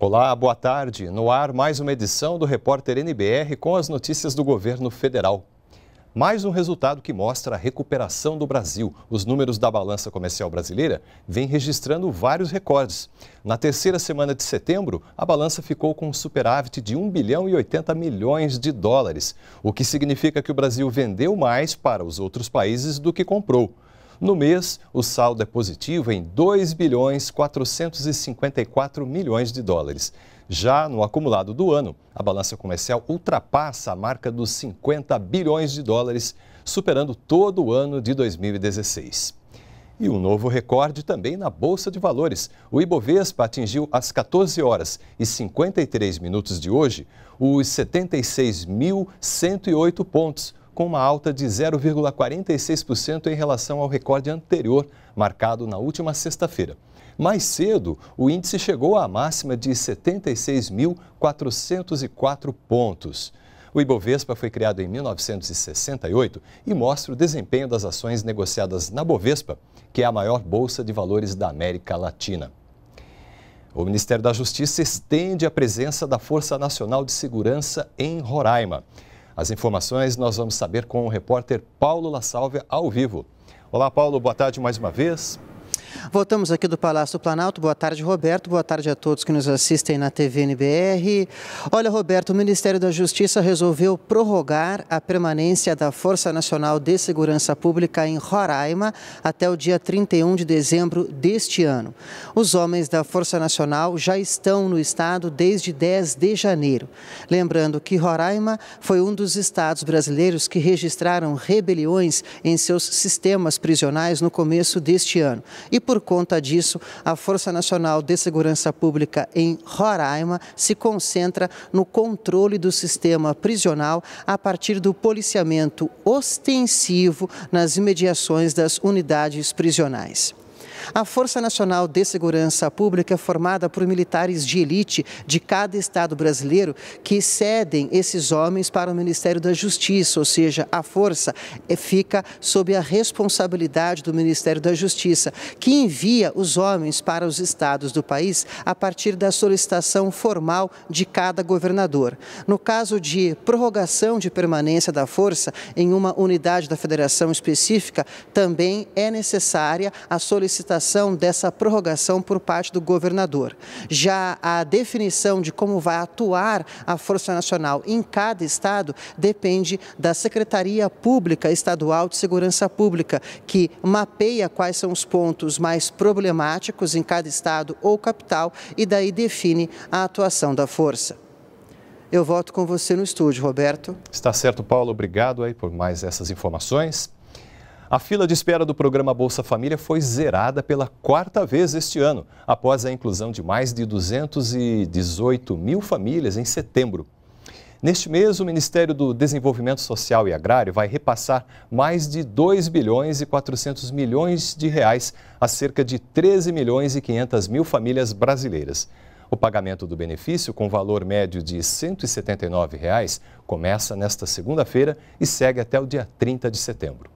Olá, boa tarde. No ar, mais uma edição do Repórter NBR com as notícias do governo federal. Mais um resultado que mostra a recuperação do Brasil. Os números da balança comercial brasileira vêm registrando vários recordes. Na terceira semana de setembro, a balança ficou com um superávit de 1 bilhão e 80 milhões de dólares, o que significa que o Brasil vendeu mais para os outros países do que comprou. No mês, o saldo é positivo em 2 bilhões 454 milhões de dólares. Já no acumulado do ano, a balança comercial ultrapassa a marca dos 50 bilhões de dólares, superando todo o ano de 2016. E um novo recorde também na Bolsa de Valores. O Ibovespa atingiu às 14 horas e 53 minutos de hoje os 76.108 pontos, com uma alta de 0,46% em relação ao recorde anterior, marcado na última sexta-feira. Mais cedo, o índice chegou à máxima de 76.404 pontos. O Ibovespa foi criado em 1968 e mostra o desempenho das ações negociadas na Bovespa, que é a maior bolsa de valores da América Latina. O Ministério da Justiça estende a presença da Força Nacional de Segurança em Roraima. As informações nós vamos saber com o repórter Paulo La Salve ao vivo. Olá, Paulo, boa tarde mais uma vez. Voltamos aqui do Palácio do Planalto. Boa tarde, Roberto. Boa tarde a todos que nos assistem na TV NBR. Olha, Roberto, o Ministério da Justiça resolveu prorrogar a permanência da Força Nacional de Segurança Pública em Roraima até o dia 31 de dezembro deste ano. Os homens da Força Nacional já estão no estado desde 10 de janeiro. Lembrando que Roraima foi um dos estados brasileiros que registraram rebeliões em seus sistemas prisionais no começo deste ano. E por conta disso, a Força Nacional de Segurança Pública em Roraima se concentra no controle do sistema prisional a partir do policiamento ostensivo nas imediações das unidades prisionais. A Força Nacional de Segurança Pública é formada por militares de elite de cada estado brasileiro que cedem esses homens para o Ministério da Justiça, ou seja, a força eh, fica sob a responsabilidade do Ministério da Justiça, que envia os homens para os estados do país a partir da solicitação formal de cada governador. No caso de prorrogação de permanência da força em uma unidade da federação específica, também é necessária a solicitação dessa prorrogação por parte do governador. Já a definição de como vai atuar a Força Nacional em cada estado depende da Secretaria Pública Estadual de Segurança Pública, que mapeia quais são os pontos mais problemáticos em cada estado ou capital e daí define a atuação da força. Eu volto com você no estúdio, Roberto. Está certo, Paulo. Obrigado aí por mais essas informações. A fila de espera do programa Bolsa Família foi zerada pela quarta vez este ano, após a inclusão de mais de 218 mil famílias em setembro. Neste mês, o Ministério do Desenvolvimento Social e Agrário vai repassar mais de 2 bilhões e 400 milhões de reais a cerca de 13 milhões e 500 mil famílias brasileiras. O pagamento do benefício, com valor médio de R$ 179, reais, começa nesta segunda-feira e segue até o dia 30 de setembro.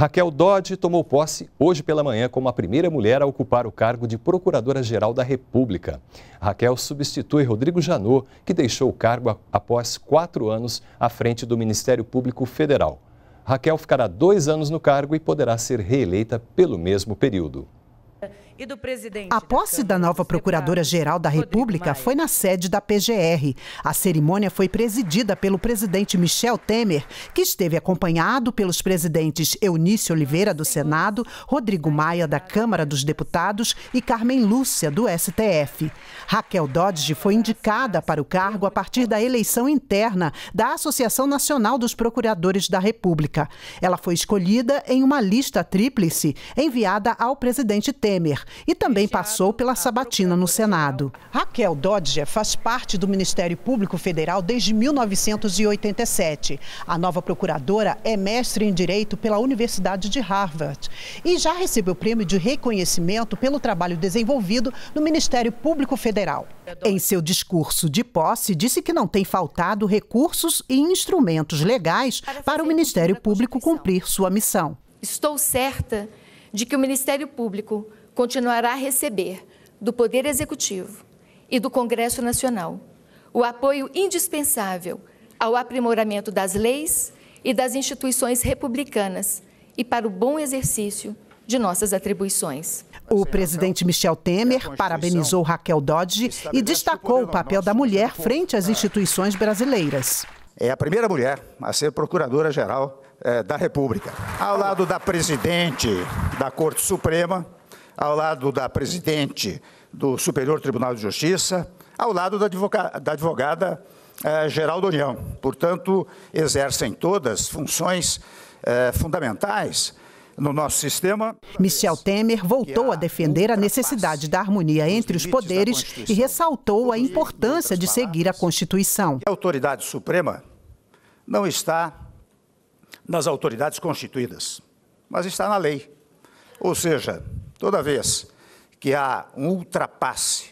Raquel Dodge tomou posse hoje pela manhã como a primeira mulher a ocupar o cargo de Procuradora-Geral da República. Raquel substitui Rodrigo Janot, que deixou o cargo após quatro anos à frente do Ministério Público Federal. Raquel ficará dois anos no cargo e poderá ser reeleita pelo mesmo período e do presidente. A posse da, da nova Procuradora-Geral da República foi na sede da PGR. A cerimônia foi presidida pelo presidente Michel Temer, que esteve acompanhado pelos presidentes Eunício Oliveira do Senado, Rodrigo Maia da Câmara dos Deputados e Carmen Lúcia do STF. Raquel Dodge foi indicada para o cargo a partir da eleição interna da Associação Nacional dos Procuradores da República. Ela foi escolhida em uma lista tríplice enviada ao presidente Temer, e também passou pela tá sabatina no Senado. Raquel Dodger faz parte do Ministério Público Federal desde 1987. A nova procuradora é mestre em Direito pela Universidade de Harvard e já recebeu o prêmio de reconhecimento pelo trabalho desenvolvido no Ministério Público Federal. Em seu discurso de posse, disse que não tem faltado recursos e instrumentos legais para o Ministério Público cumprir sua missão. Estou certa de que o Ministério Público continuará a receber do Poder Executivo e do Congresso Nacional o apoio indispensável ao aprimoramento das leis e das instituições republicanas e para o bom exercício de nossas atribuições. O presidente Michel Temer parabenizou Raquel Dodge e destacou o papel da mulher frente às instituições brasileiras. É a primeira mulher a ser procuradora-geral eh, da República. Ao lado da presidente da Corte Suprema, ao lado da presidente do Superior Tribunal de Justiça, ao lado da, da advogada eh, geral da União. Portanto, exercem todas funções eh, fundamentais no nosso sistema. Michel Temer voltou a defender a necessidade da harmonia entre os poderes e ressaltou a importância de seguir a Constituição. A autoridade suprema não está nas autoridades constituídas, mas está na lei. Ou seja, Toda vez que há um ultrapasse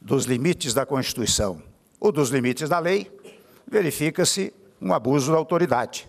dos limites da Constituição ou dos limites da lei, verifica-se um abuso da autoridade.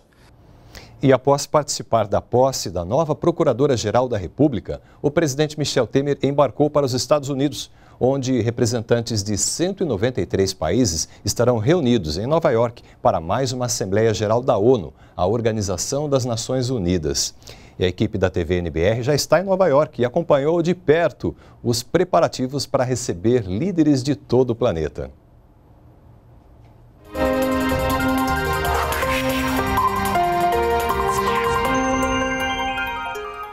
E após participar da posse da nova Procuradora-Geral da República, o presidente Michel Temer embarcou para os Estados Unidos, onde representantes de 193 países estarão reunidos em Nova York para mais uma Assembleia Geral da ONU, a Organização das Nações Unidas e a equipe da TV NBR já está em Nova York e acompanhou de perto os preparativos para receber líderes de todo o planeta.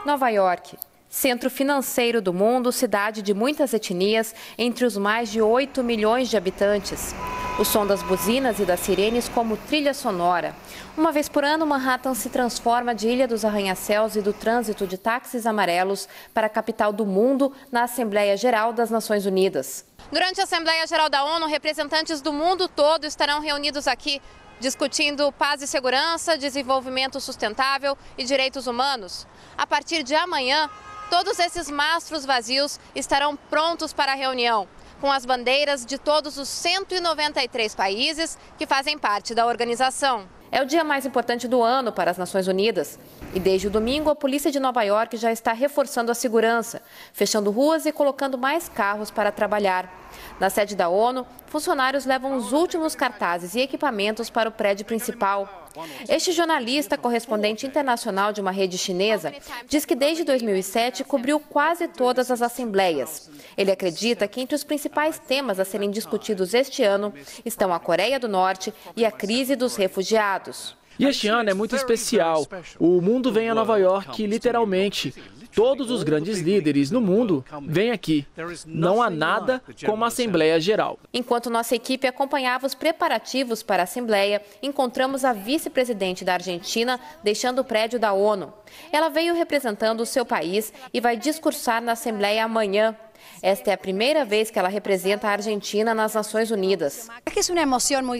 Nova York, Centro financeiro do mundo, cidade de muitas etnias, entre os mais de 8 milhões de habitantes. O som das buzinas e das sirenes como trilha sonora. Uma vez por ano, Manhattan se transforma de ilha dos arranha-céus e do trânsito de táxis amarelos para a capital do mundo na Assembleia Geral das Nações Unidas. Durante a Assembleia Geral da ONU, representantes do mundo todo estarão reunidos aqui discutindo paz e segurança, desenvolvimento sustentável e direitos humanos. A partir de amanhã, todos esses mastros vazios estarão prontos para a reunião com as bandeiras de todos os 193 países que fazem parte da organização. É o dia mais importante do ano para as Nações Unidas. E desde o domingo, a polícia de Nova York já está reforçando a segurança, fechando ruas e colocando mais carros para trabalhar. Na sede da ONU, funcionários levam os últimos cartazes e equipamentos para o prédio principal. Este jornalista, correspondente internacional de uma rede chinesa, diz que desde 2007 cobriu quase todas as assembleias. Ele acredita que entre os principais temas a serem discutidos este ano estão a Coreia do Norte e a crise dos refugiados. E este ano é muito especial. O mundo vem a Nova York, literalmente. Todos os grandes líderes no mundo vêm aqui. Não há nada como a Assembleia Geral. Enquanto nossa equipe acompanhava os preparativos para a Assembleia, encontramos a vice-presidente da Argentina deixando o prédio da ONU. Ela veio representando o seu país e vai discursar na Assembleia amanhã. Esta é a primeira vez que ela representa a Argentina nas Nações Unidas. É,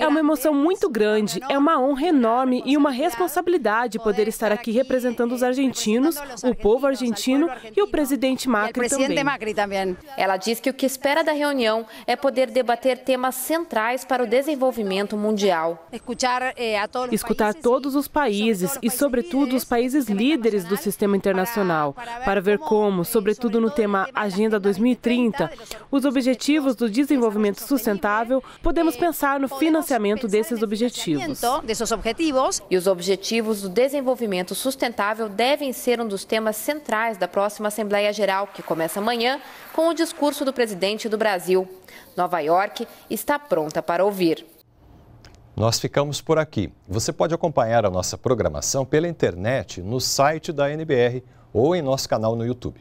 é uma emoção é muito grande, é uma honra enorme e uma responsabilidade poder estar aqui representando os argentinos, o povo argentino e o presidente Macri também. Ela diz que o que espera da reunião é poder debater temas centrais para o desenvolvimento mundial. Eh, Escutar todos os países e, sobretudo, os países líderes do sistema internacional, para ver como, eh, sobretudo no tema Agenda 2020, 2030. Os Objetivos do Desenvolvimento Sustentável, podemos pensar no financiamento desses objetivos. E os Objetivos do Desenvolvimento Sustentável devem ser um dos temas centrais da próxima Assembleia Geral, que começa amanhã com o discurso do presidente do Brasil. Nova York está pronta para ouvir. Nós ficamos por aqui. Você pode acompanhar a nossa programação pela internet, no site da NBR ou em nosso canal no YouTube.